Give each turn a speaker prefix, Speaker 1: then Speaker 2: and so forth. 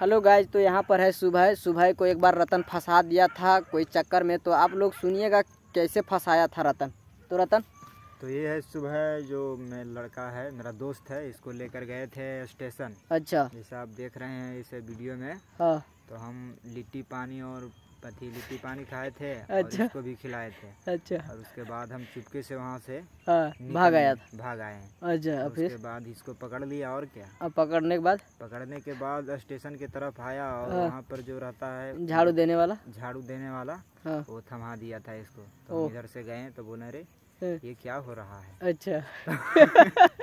Speaker 1: Hello guys तो यहाँ पर है सुबह सुबह को एक बार रतन फंसा दिया था कोई चक्कर में तो आप लोग सुनिएगा कैसे फंसाया था रतन तो रतन
Speaker 2: तो ये है सुबह जो मैं लड़का है मेरा दोस्त है इसको लेकर गए थे स्टेशन अच्छा जैसे आप देख रहे हैं इस वीडियो में हाँ तो हम लिट्टी पानी और लिट्टी पानी खाए थे अच्छा इसको भी खिलाए थे अच्छा और उसके बाद हम चुपके से वहाँ से हाँ, भाग आया था भाग आए
Speaker 1: अच्छा फिर उसके
Speaker 2: बाद इसको पकड़ लिया और क्या
Speaker 1: अब पकड़ने के बाद
Speaker 2: पकड़ने के बाद स्टेशन के तरफ आया और हाँ। वहाँ पर जो रहता है झाड़ू
Speaker 1: देने वाला झाड़ू देने वाला हाँ। वो
Speaker 2: थमा दिया था इसको तो इधर से गए तो बोले रे ये क्या हो रहा
Speaker 1: है अच्छा